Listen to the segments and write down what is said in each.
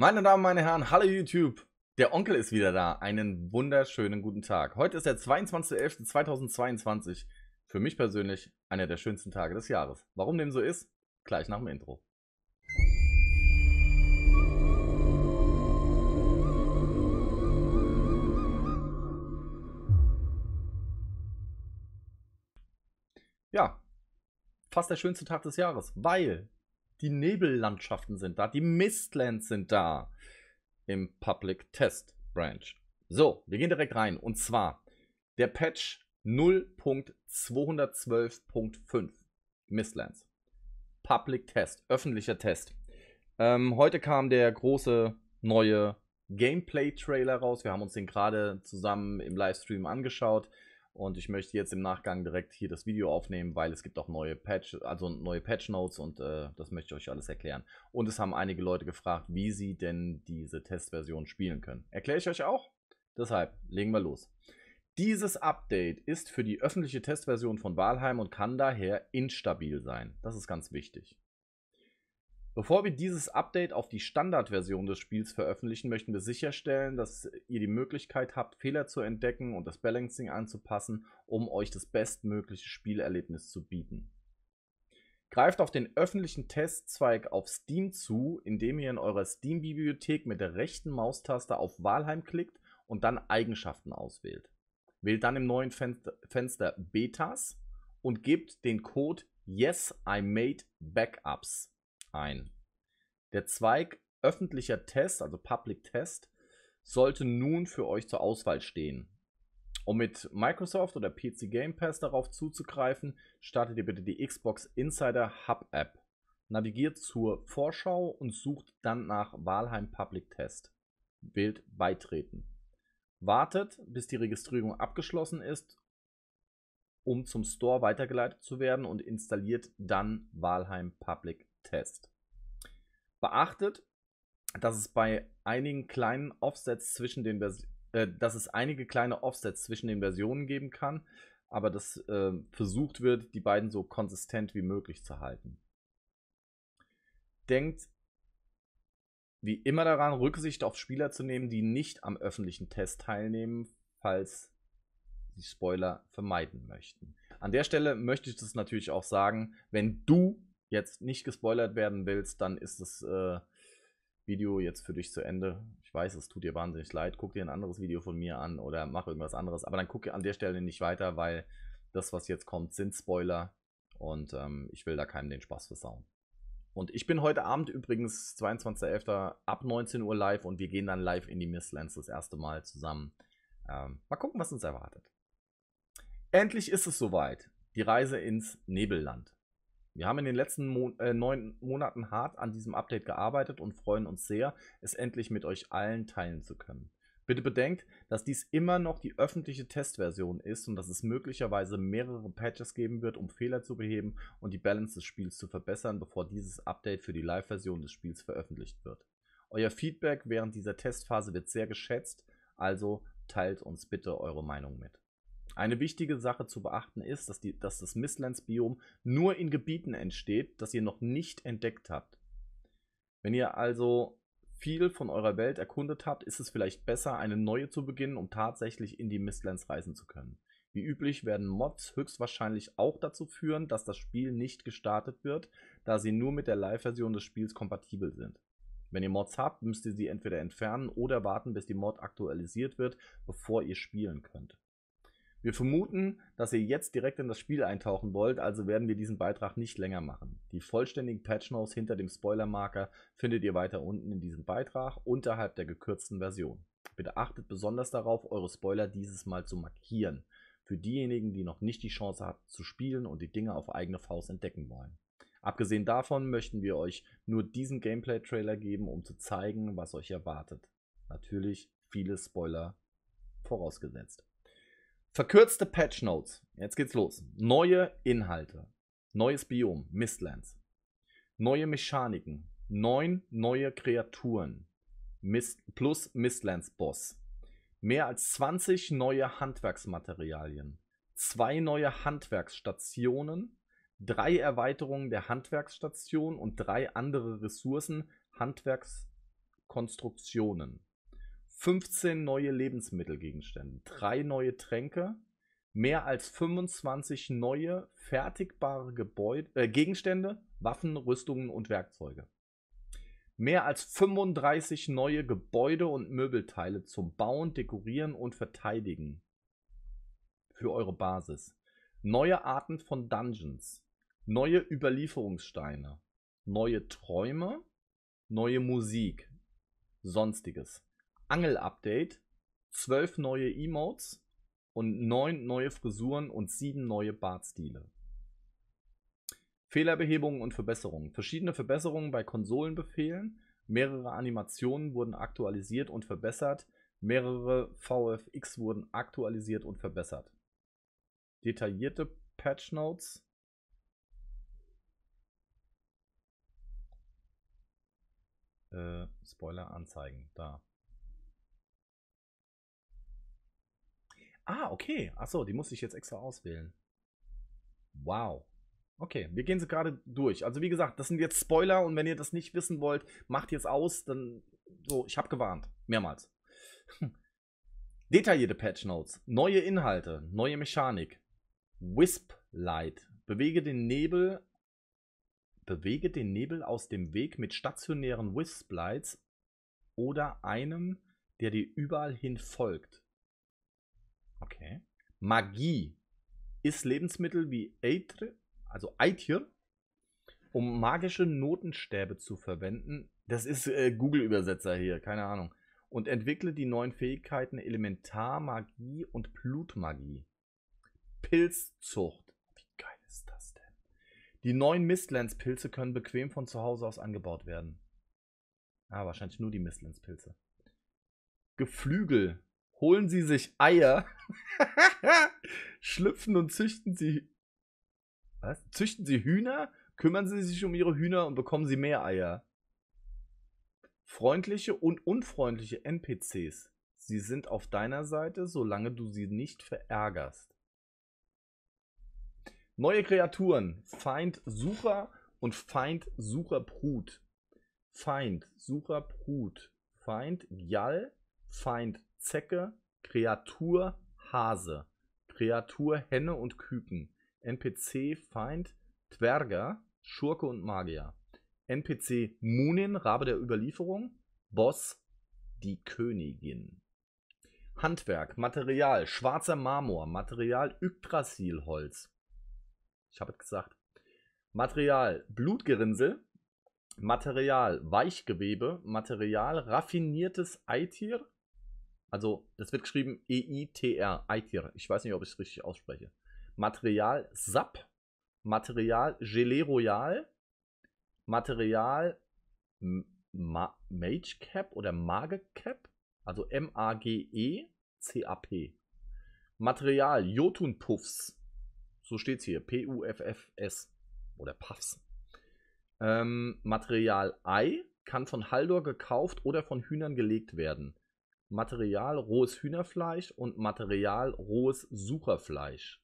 Meine Damen, meine Herren, hallo YouTube. Der Onkel ist wieder da. Einen wunderschönen guten Tag. Heute ist der 22.11.2022. Für mich persönlich einer der schönsten Tage des Jahres. Warum dem so ist? Gleich nach dem Intro. Ja, fast der schönste Tag des Jahres, weil die Nebellandschaften sind da, die Mistlands sind da im Public Test Branch. So, wir gehen direkt rein und zwar der Patch 0.212.5 Mistlands. Public Test, öffentlicher Test. Ähm, heute kam der große neue Gameplay-Trailer raus. Wir haben uns den gerade zusammen im Livestream angeschaut. Und ich möchte jetzt im Nachgang direkt hier das Video aufnehmen, weil es gibt auch neue Patch, also neue Patch Notes und äh, das möchte ich euch alles erklären. Und es haben einige Leute gefragt, wie sie denn diese Testversion spielen können. Erkläre ich euch auch. Deshalb legen wir los. Dieses Update ist für die öffentliche Testversion von Valheim und kann daher instabil sein. Das ist ganz wichtig. Bevor wir dieses Update auf die Standardversion des Spiels veröffentlichen, möchten wir sicherstellen, dass ihr die Möglichkeit habt, Fehler zu entdecken und das Balancing anzupassen, um euch das bestmögliche Spielerlebnis zu bieten. Greift auf den öffentlichen Testzweig auf Steam zu, indem ihr in eurer Steam-Bibliothek mit der rechten Maustaste auf Wahlheim klickt und dann Eigenschaften auswählt. Wählt dann im neuen Fenster, Fenster Betas und gebt den Code Yes I Made Backups ein. Der Zweig öffentlicher Test, also Public Test, sollte nun für euch zur Auswahl stehen. Um mit Microsoft oder PC Game Pass darauf zuzugreifen, startet ihr bitte die Xbox Insider Hub App. Navigiert zur Vorschau und sucht dann nach Wahlheim Public Test. Wählt Beitreten. Wartet, bis die Registrierung abgeschlossen ist, um zum Store weitergeleitet zu werden und installiert dann Wahlheim Public Test. Beachtet, dass es bei einigen kleinen Offsets zwischen den Vers äh, dass es einige kleine Offsets zwischen den Versionen geben kann, aber dass äh, versucht wird, die beiden so konsistent wie möglich zu halten. Denkt wie immer daran, Rücksicht auf Spieler zu nehmen, die nicht am öffentlichen Test teilnehmen, falls sie Spoiler vermeiden möchten. An der Stelle möchte ich das natürlich auch sagen, wenn du jetzt nicht gespoilert werden willst, dann ist das äh, Video jetzt für dich zu Ende. Ich weiß, es tut dir wahnsinnig leid. Guck dir ein anderes Video von mir an oder mach irgendwas anderes. Aber dann guck an der Stelle nicht weiter, weil das, was jetzt kommt, sind Spoiler. Und ähm, ich will da keinem den Spaß versauen. Und ich bin heute Abend übrigens 22.11. ab 19 Uhr live und wir gehen dann live in die Mistlands das erste Mal zusammen. Ähm, mal gucken, was uns erwartet. Endlich ist es soweit. Die Reise ins Nebelland. Wir haben in den letzten Mo äh, neun Monaten hart an diesem Update gearbeitet und freuen uns sehr, es endlich mit euch allen teilen zu können. Bitte bedenkt, dass dies immer noch die öffentliche Testversion ist und dass es möglicherweise mehrere Patches geben wird, um Fehler zu beheben und die Balance des Spiels zu verbessern, bevor dieses Update für die Live-Version des Spiels veröffentlicht wird. Euer Feedback während dieser Testphase wird sehr geschätzt, also teilt uns bitte eure Meinung mit. Eine wichtige Sache zu beachten ist, dass, die, dass das Mistlands-Biom nur in Gebieten entsteht, das ihr noch nicht entdeckt habt. Wenn ihr also viel von eurer Welt erkundet habt, ist es vielleicht besser, eine neue zu beginnen, um tatsächlich in die Mistlands reisen zu können. Wie üblich werden Mods höchstwahrscheinlich auch dazu führen, dass das Spiel nicht gestartet wird, da sie nur mit der Live-Version des Spiels kompatibel sind. Wenn ihr Mods habt, müsst ihr sie entweder entfernen oder warten, bis die Mod aktualisiert wird, bevor ihr spielen könnt. Wir vermuten, dass ihr jetzt direkt in das Spiel eintauchen wollt, also werden wir diesen Beitrag nicht länger machen. Die vollständigen Patchnotes hinter dem Spoilermarker findet ihr weiter unten in diesem Beitrag unterhalb der gekürzten Version. Bitte achtet besonders darauf, eure Spoiler dieses Mal zu markieren. Für diejenigen, die noch nicht die Chance hatten zu spielen und die Dinge auf eigene Faust entdecken wollen. Abgesehen davon möchten wir euch nur diesen Gameplay-Trailer geben, um zu zeigen, was euch erwartet. Natürlich viele Spoiler vorausgesetzt. Verkürzte Patch Notes. Jetzt geht's los. Neue Inhalte. Neues Biom, Mistlands. Neue Mechaniken. Neun neue Kreaturen. Mist, plus Mistlands Boss. Mehr als 20 neue Handwerksmaterialien. Zwei neue Handwerksstationen. Drei Erweiterungen der Handwerksstation und drei andere Ressourcen, Handwerkskonstruktionen. 15 neue Lebensmittelgegenstände, 3 neue Tränke, mehr als 25 neue fertigbare Gebäude, äh, Gegenstände, Waffen, Rüstungen und Werkzeuge. Mehr als 35 neue Gebäude und Möbelteile zum Bauen, Dekorieren und Verteidigen für eure Basis. Neue Arten von Dungeons, neue Überlieferungssteine, neue Träume, neue Musik, sonstiges. Angel-Update, zwölf neue Emotes und neun neue Frisuren und sieben neue Bartstile. Fehlerbehebungen und Verbesserungen. Verschiedene Verbesserungen bei Konsolenbefehlen. Mehrere Animationen wurden aktualisiert und verbessert. Mehrere VFX wurden aktualisiert und verbessert. Detaillierte Patch Notes. Äh, Spoiler anzeigen. Da. Ah, okay. Achso, die muss ich jetzt extra auswählen. Wow. Okay, wir gehen sie gerade durch. Also wie gesagt, das sind jetzt Spoiler und wenn ihr das nicht wissen wollt, macht jetzt aus, dann so, ich habe gewarnt. Mehrmals. Detaillierte Patch Notes, neue Inhalte, neue Mechanik. Wisp Light. Bewege den Nebel bewege den Nebel aus dem Weg mit stationären Wisp Lights oder einem, der dir überall hin folgt. Okay. Magie ist Lebensmittel wie Eitre, also Eitir, um magische Notenstäbe zu verwenden. Das ist äh, Google-Übersetzer hier, keine Ahnung. Und entwickle die neuen Fähigkeiten Elementarmagie und Blutmagie. Pilzzucht. Wie geil ist das denn? Die neuen Mistlands-Pilze können bequem von zu Hause aus angebaut werden. Ah, wahrscheinlich nur die Mistlands-Pilze. Geflügel holen sie sich Eier, schlüpfen und züchten sie. Was? Züchten sie Hühner, kümmern sie sich um ihre Hühner und bekommen sie mehr Eier. Freundliche und unfreundliche NPCs. Sie sind auf deiner Seite, solange du sie nicht verärgerst. Neue Kreaturen. Feind Sucher und Feind Sucher Brut. Feind Sucher Brut. Feind Gjall. Feind Zecke, Kreatur, Hase, Kreatur, Henne und Küken, NPC, Feind, Dwerger, Schurke und Magier, NPC, Munin, Rabe der Überlieferung, Boss, die Königin. Handwerk, Material, schwarzer Marmor, Material Yggdrasilholz. Ich habe es gesagt. Material Blutgerinnsel, Material Weichgewebe, Material raffiniertes Eitier, also, das wird geschrieben EITR, EITR. Ich weiß nicht, ob ich es richtig ausspreche. Material SAP, Material Gelee Royal, Material Ma Mage Cap oder Mage Cap, also M-A-G-E-C-A-P. Material Jotun Puffs, so es hier, P-U-F-F-S oder Puffs. Ähm, Material Ei kann von Haldor gekauft oder von Hühnern gelegt werden. Material rohes Hühnerfleisch und Material rohes Sucherfleisch.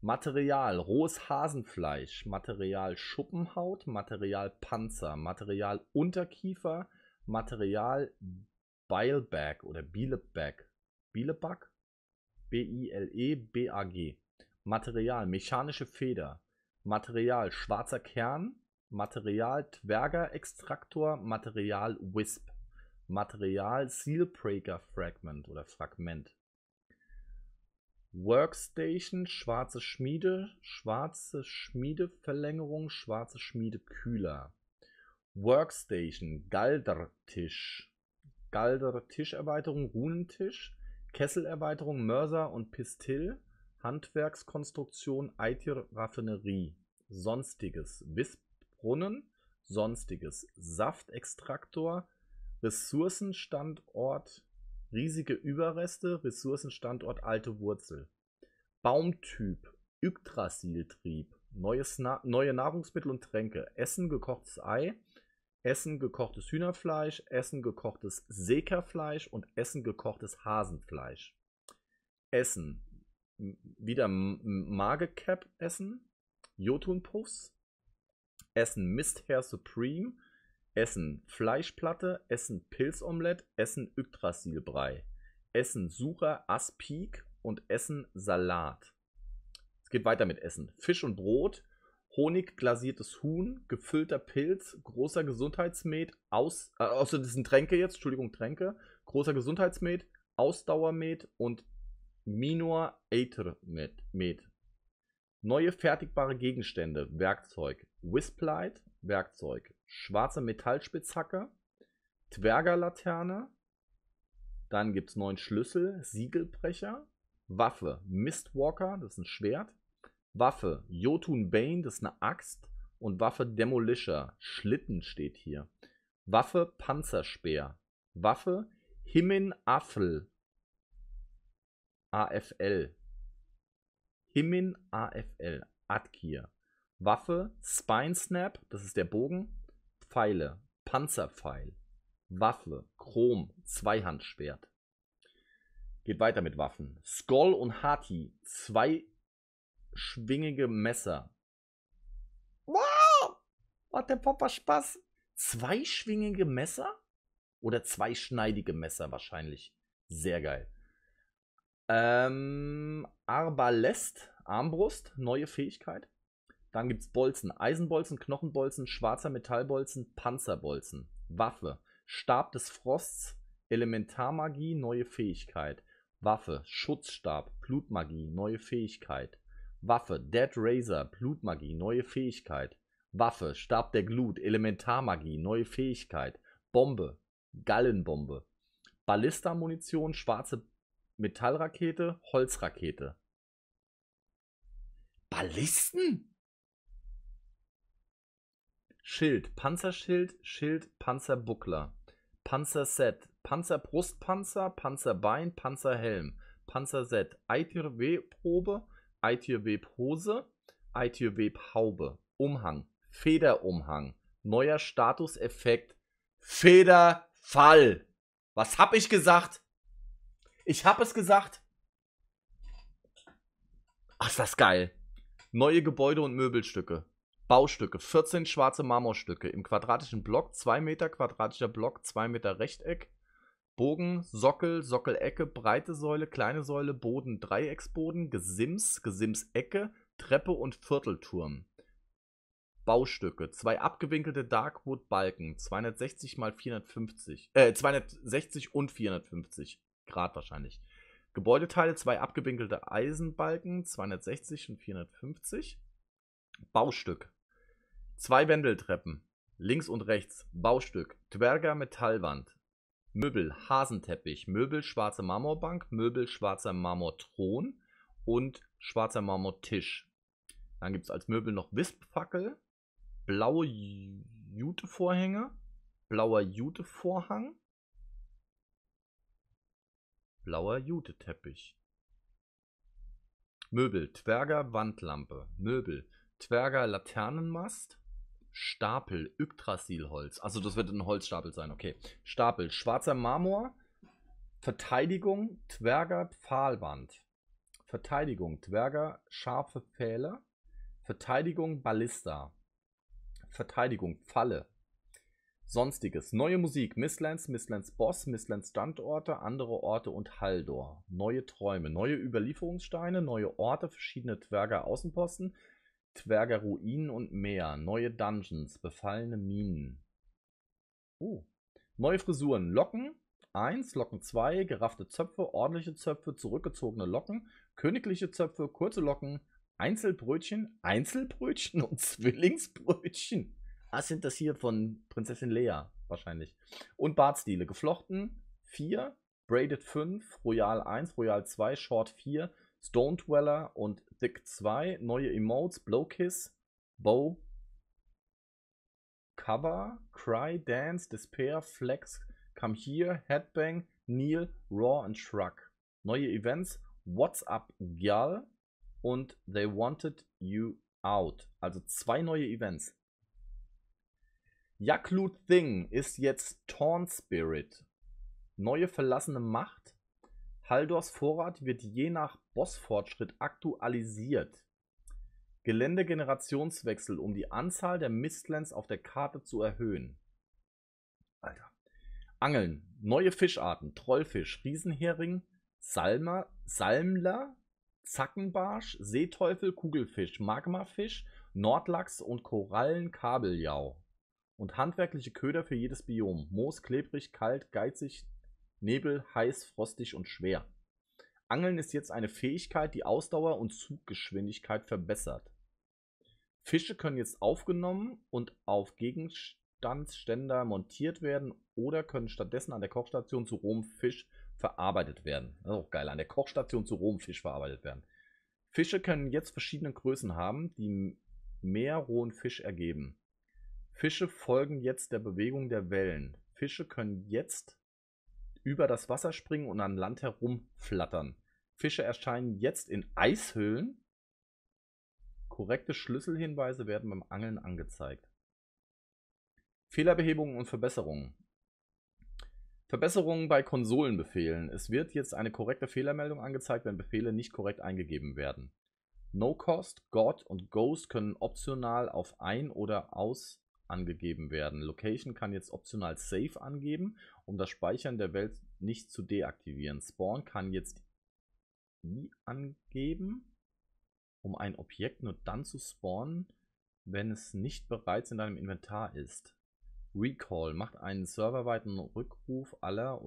Material rohes Hasenfleisch, Material Schuppenhaut, Material Panzer, Material Unterkiefer, Material Beilbag oder Bielebag. Bielebag? B-I-L-E-B-A-G. Material mechanische Feder, Material schwarzer Kern, Material Twerger Extraktor, Material Wisp. Material Sealbreaker Fragment oder Fragment. Workstation, schwarze Schmiede, schwarze Schmiedeverlängerung, schwarze Schmiedekühler. Workstation, Galdertisch. Galder-Tischerweiterung, Runentisch, Kesselerweiterung, Mörser und Pistill, Handwerkskonstruktion, Eitir-Raffinerie, Sonstiges, Wispbrunnen, Sonstiges, Saftextraktor, Ressourcenstandort riesige Überreste, Ressourcenstandort alte Wurzel. Baumtyp, Yggdrasil-Trieb, neues Na neue Nahrungsmittel und Tränke, Essen gekochtes Ei, Essen gekochtes Hühnerfleisch, Essen gekochtes Sekerfleisch und Essen gekochtes Hasenfleisch. Essen. Wieder Magecap essen, Jotunpuffs, Essen Misthair Supreme, Essen Fleischplatte, Essen Pilzomelett, Essen Yggdrasilbrei, Essen Sucher, Aspik und Essen Salat. Es geht weiter mit Essen. Fisch und Brot, Honig, glasiertes Huhn, gefüllter Pilz, großer Gesundheitsmet, aus, äh, außer das sind Tränke jetzt, Entschuldigung, Tränke, großer Gesundheitsmet, Ausdauermet und Minor Aethermet. Neue fertigbare Gegenstände, Werkzeug, Whisplight, Werkzeug. Schwarze Metallspitzhacke, Dwergerlaterne, dann gibt es neun Schlüssel, Siegelbrecher, Waffe, Mistwalker, das ist ein Schwert, Waffe, Jotun Bane, das ist eine Axt und Waffe Demolisher, Schlitten steht hier. Waffe Panzerspeer, Waffe Himin Affel, AFL, Himin AFL, Adkir. Waffe, Spine Snap, das ist der Bogen, Pfeile, Panzerpfeil, Waffe, Chrom, Zweihandschwert. Geht weiter mit Waffen. Skull und Hati, zwei schwingige Messer. Wow! Hat der Papa Spaß? Zweischwingige Messer? Oder zweischneidige Messer wahrscheinlich. Sehr geil. Ähm, Arbalest, Armbrust, neue Fähigkeit. Dann gibt es Bolzen, Eisenbolzen, Knochenbolzen, schwarzer Metallbolzen, Panzerbolzen, Waffe, Stab des Frosts, Elementarmagie, neue Fähigkeit, Waffe, Schutzstab, Blutmagie, neue Fähigkeit, Waffe, Dead Razor, Blutmagie, neue Fähigkeit, Waffe, Stab der Glut, Elementarmagie, neue Fähigkeit, Bombe, Gallenbombe, Ballista-Munition, schwarze Metallrakete, Holzrakete. Ballisten? Schild, Panzerschild, Schild, Panzerbuckler, Panzerset, Panzerbrustpanzer, Panzerbein, Panzerhelm, Panzerset, Eitürwebprobe, Eitürwebhose, Eitürwebhaube, Umhang, Federumhang, neuer Statuseffekt, Federfall. Was hab ich gesagt? Ich hab es gesagt. Ach, ist das geil. Neue Gebäude und Möbelstücke. Baustücke, 14 schwarze Marmorstücke im quadratischen Block, 2 Meter quadratischer Block, 2 Meter Rechteck, Bogen, Sockel, Sockelecke, breite Säule, kleine Säule, Boden, Dreiecksboden, Gesims, Gesimsecke, Treppe und Viertelturm. Baustücke, zwei abgewinkelte Darkwood-Balken, 260 mal 450, äh, 260 und 450 Grad wahrscheinlich. Gebäudeteile, zwei abgewinkelte Eisenbalken, 260 und 450. Baustück, Zwei Wendeltreppen. Links und rechts. Baustück. Twerger Metallwand. Möbel, Hasenteppich, Möbel, schwarze Marmorbank, Möbel, schwarzer Marmorthron und schwarzer Marmortisch. Dann gibt es als Möbel noch Wispfackel, blaue Jutevorhänge, blauer Jutevorhang, blauer Juteteppich. Möbel, Twerger Wandlampe, Möbel, Twerger Laternenmast, Stapel Yggdrasilholz. Also das wird ein Holzstapel sein, okay. Stapel schwarzer Marmor, Verteidigung Twerger, Pfahlwand. Verteidigung Twerger, scharfe Pfähle, Verteidigung Ballista. Verteidigung Falle. Sonstiges. Neue Musik. Misslands, Misslands Boss, Misslands Standorte, andere Orte und Haldor. Neue Träume. Neue Überlieferungssteine, neue Orte, verschiedene Twerger Außenposten, Zwerge Ruinen und mehr. Neue Dungeons. Befallene Minen. Oh. Neue Frisuren. Locken 1, Locken 2, geraffte Zöpfe, ordentliche Zöpfe, zurückgezogene Locken, königliche Zöpfe, kurze Locken, Einzelbrötchen, Einzelbrötchen und Zwillingsbrötchen. Was sind das hier von Prinzessin Lea? Wahrscheinlich. Und Bartstile. Geflochten 4, Braided 5, Royal 1, Royal 2, Short 4, Stone Dweller und Dick 2, neue Emotes, Blowkiss, Bow, Cover, Cry, Dance, Despair, Flex, Come Here, Headbang, Kneel, Raw und Shrug. Neue Events, What's Up Gyal und They Wanted You Out. Also zwei neue Events. Yaklu Thing ist jetzt Torn Spirit. Neue verlassene Macht. Haldors Vorrat wird je nach Bossfortschritt aktualisiert. Geländegenerationswechsel, um die Anzahl der Mistlands auf der Karte zu erhöhen. Alter. Angeln. Neue Fischarten. Trollfisch, Riesenhering, Salma, Salmler, Zackenbarsch, Seeteufel, Kugelfisch, Magmafisch, Nordlachs und Korallenkabeljau. Und handwerkliche Köder für jedes Biom. Moos, klebrig, kalt, geizig, Nebel, heiß, frostig und schwer. Angeln ist jetzt eine Fähigkeit, die Ausdauer und Zuggeschwindigkeit verbessert. Fische können jetzt aufgenommen und auf Gegenstandsständer montiert werden oder können stattdessen an der Kochstation zu rohem Fisch verarbeitet werden. Das ist auch geil, an der Kochstation zu rohem Fisch verarbeitet werden. Fische können jetzt verschiedene Größen haben, die mehr rohen Fisch ergeben. Fische folgen jetzt der Bewegung der Wellen. Fische können jetzt über das Wasser springen und an Land herumflattern. Fische erscheinen jetzt in Eishöhlen. Korrekte Schlüsselhinweise werden beim Angeln angezeigt. Fehlerbehebungen und Verbesserungen. Verbesserungen bei Konsolenbefehlen. Es wird jetzt eine korrekte Fehlermeldung angezeigt, wenn Befehle nicht korrekt eingegeben werden. No Cost, God und Ghost können optional auf ein oder aus angegeben werden. Location kann jetzt optional Save angeben, um das Speichern der Welt nicht zu deaktivieren. Spawn kann jetzt angeben, um ein Objekt nur dann zu spawnen, wenn es nicht bereits in deinem Inventar ist. Recall macht einen serverweiten Rückruf aller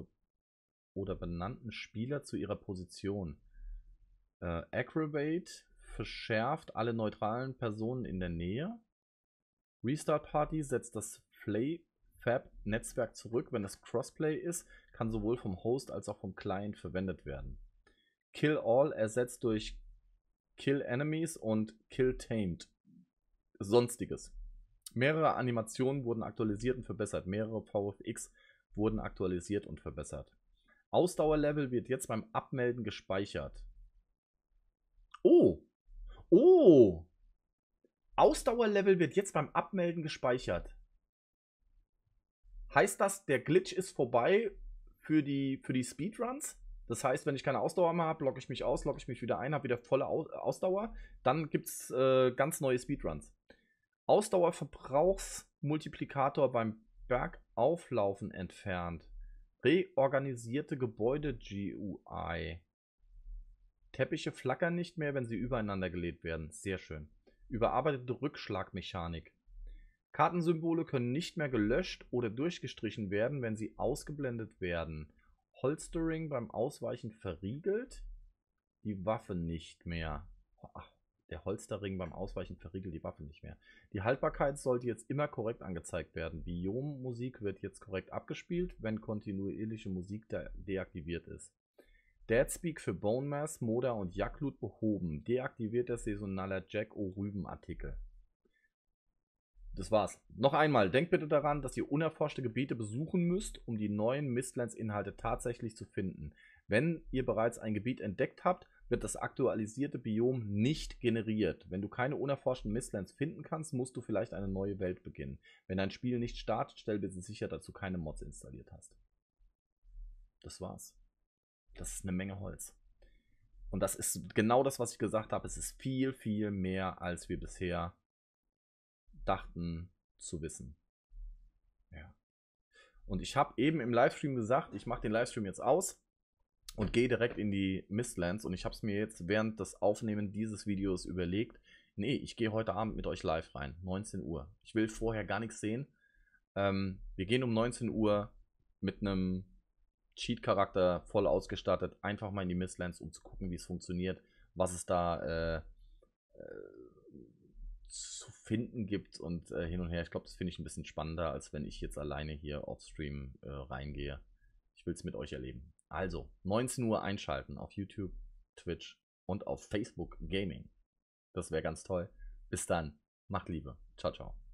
oder benannten Spieler zu ihrer Position. Äh, Aggravate verschärft alle neutralen Personen in der Nähe. Restart Party setzt das FlayFab-Netzwerk zurück, wenn das Crossplay ist, kann sowohl vom Host als auch vom Client verwendet werden. Kill All ersetzt durch Kill Enemies und Kill Tamed. Sonstiges. Mehrere Animationen wurden aktualisiert und verbessert. Mehrere VFX wurden aktualisiert und verbessert. Ausdauerlevel wird jetzt beim Abmelden gespeichert. Oh! Oh! Ausdauerlevel wird jetzt beim Abmelden gespeichert. Heißt das, der Glitch ist vorbei für die, für die Speedruns? Das heißt, wenn ich keine Ausdauer mehr habe, logge ich mich aus, logge ich mich wieder ein, habe wieder volle Ausdauer. Dann gibt es äh, ganz neue Speedruns. Ausdauerverbrauchsmultiplikator beim Bergauflaufen entfernt. Reorganisierte Gebäude GUI. Teppiche flackern nicht mehr, wenn sie übereinander gelegt werden. Sehr schön. Überarbeitete Rückschlagmechanik. Kartensymbole können nicht mehr gelöscht oder durchgestrichen werden, wenn sie ausgeblendet werden. Holstering beim Ausweichen verriegelt die Waffe nicht mehr. Ach, der Holsterring beim Ausweichen verriegelt die Waffe nicht mehr. Die Haltbarkeit sollte jetzt immer korrekt angezeigt werden. Biom-Musik wird jetzt korrekt abgespielt, wenn kontinuierliche Musik de deaktiviert ist. Deadspeak für Bone Mass, Moda und Jacklut behoben. Deaktiviert der saisonaler Jack-O-Rüben-Artikel. Das war's. Noch einmal, denkt bitte daran, dass ihr unerforschte Gebiete besuchen müsst, um die neuen Mistlands-Inhalte tatsächlich zu finden. Wenn ihr bereits ein Gebiet entdeckt habt, wird das aktualisierte Biom nicht generiert. Wenn du keine unerforschten Mistlands finden kannst, musst du vielleicht eine neue Welt beginnen. Wenn dein Spiel nicht startet, stell bitte sicher, dass du keine Mods installiert hast. Das war's. Das ist eine Menge Holz. Und das ist genau das, was ich gesagt habe. Es ist viel, viel mehr, als wir bisher dachten zu wissen. Ja. Und ich habe eben im Livestream gesagt, ich mache den Livestream jetzt aus und gehe direkt in die Mistlands. Und ich habe es mir jetzt während des Aufnehmen dieses Videos überlegt. Nee, ich gehe heute Abend mit euch live rein, 19 Uhr. Ich will vorher gar nichts sehen. Ähm, wir gehen um 19 Uhr mit einem Cheat-Charakter voll ausgestattet einfach mal in die Mistlands, um zu gucken, wie es funktioniert, was es da äh, äh, zu finden gibt und äh, hin und her. Ich glaube, das finde ich ein bisschen spannender, als wenn ich jetzt alleine hier offstream äh, reingehe. Ich will es mit euch erleben. Also, 19 Uhr einschalten auf YouTube, Twitch und auf Facebook Gaming. Das wäre ganz toll. Bis dann. Macht Liebe. Ciao, ciao.